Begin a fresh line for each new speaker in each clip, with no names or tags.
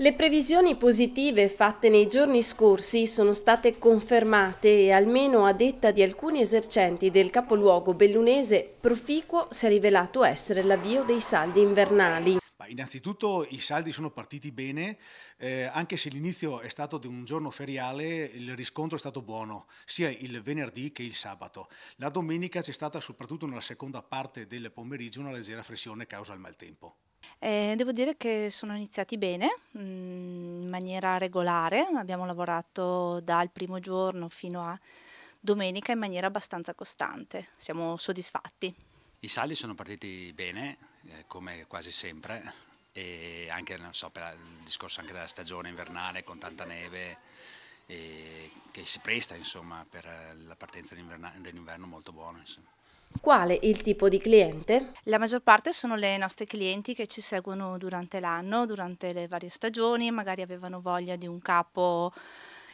Le previsioni positive fatte nei giorni scorsi sono state confermate e almeno a detta di alcuni esercenti del capoluogo bellunese proficuo si è rivelato essere l'avvio dei saldi invernali.
innanzitutto i saldi sono partiti bene, eh, anche se l'inizio è stato di un giorno feriale, il riscontro è stato buono, sia il venerdì che il sabato. La domenica c'è stata soprattutto nella seconda parte del pomeriggio una leggera flessione causa il maltempo.
Eh, devo dire che sono iniziati bene, mm, in maniera regolare, abbiamo lavorato dal primo giorno fino a domenica in maniera abbastanza costante, siamo soddisfatti.
I sali sono partiti bene, eh, come quasi sempre, e anche so, per il discorso anche della stagione invernale con tanta neve che si presta insomma, per la partenza dell'inverno molto buona. Insomma.
Quale il tipo di
cliente? La maggior parte sono le nostre clienti che ci seguono durante l'anno, durante le varie stagioni, magari avevano voglia di un capo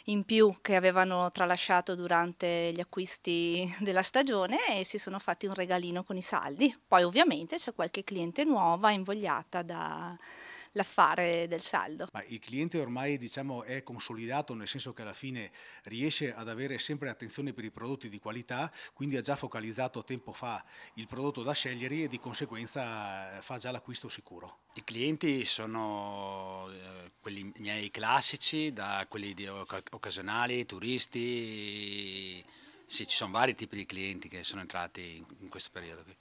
in più che avevano tralasciato durante gli acquisti della stagione e si sono fatti un regalino con i saldi. Poi ovviamente c'è qualche cliente nuova invogliata da l'affare del saldo.
Ma il cliente ormai diciamo, è consolidato nel senso che alla fine riesce ad avere sempre attenzione per i prodotti di qualità, quindi ha già focalizzato tempo fa il prodotto da scegliere e di conseguenza eh, fa già l'acquisto sicuro.
I clienti sono eh, quelli miei classici, da quelli occasionali, turisti, sì, ci sono vari tipi di clienti che sono entrati in questo periodo qui.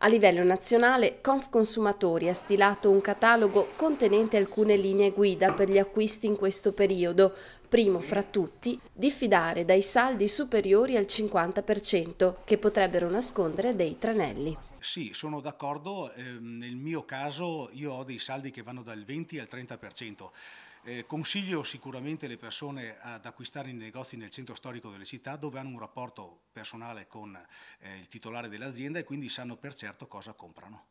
A livello nazionale, Confconsumatori ha stilato un catalogo contenente alcune linee guida per gli acquisti in questo periodo, primo fra tutti diffidare dai saldi superiori al 50% che potrebbero nascondere dei tranelli.
Sì, sono d'accordo, ehm, nel mio caso io ho dei saldi che vanno dal 20 al 30%. Eh, consiglio sicuramente le persone ad acquistare i negozi nel centro storico delle città dove hanno un rapporto personale con eh, il titolare dell'azienda e quindi sanno per certo cosa comprano.